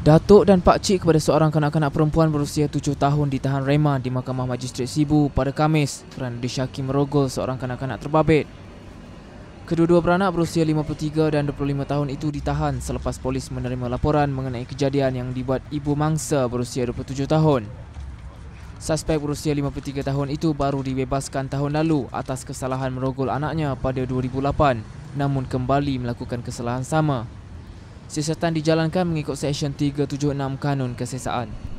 Datuk dan Pak Cik kepada seorang kanak-kanak perempuan berusia 7 tahun ditahan rema di Mahkamah Majistret Sibu pada Kamis kerana disyaki merogol seorang kanak-kanak terbabit. Kedua-dua beranak berusia 53 dan 25 tahun itu ditahan selepas polis menerima laporan mengenai kejadian yang dibuat ibu mangsa berusia 27 tahun. Suspek berusia 53 tahun itu baru dibebaskan tahun lalu atas kesalahan merogol anaknya pada 2008 namun kembali melakukan kesalahan sama Siasatan dijalankan mengikut Seksyen 376 Kanun Kesesaan.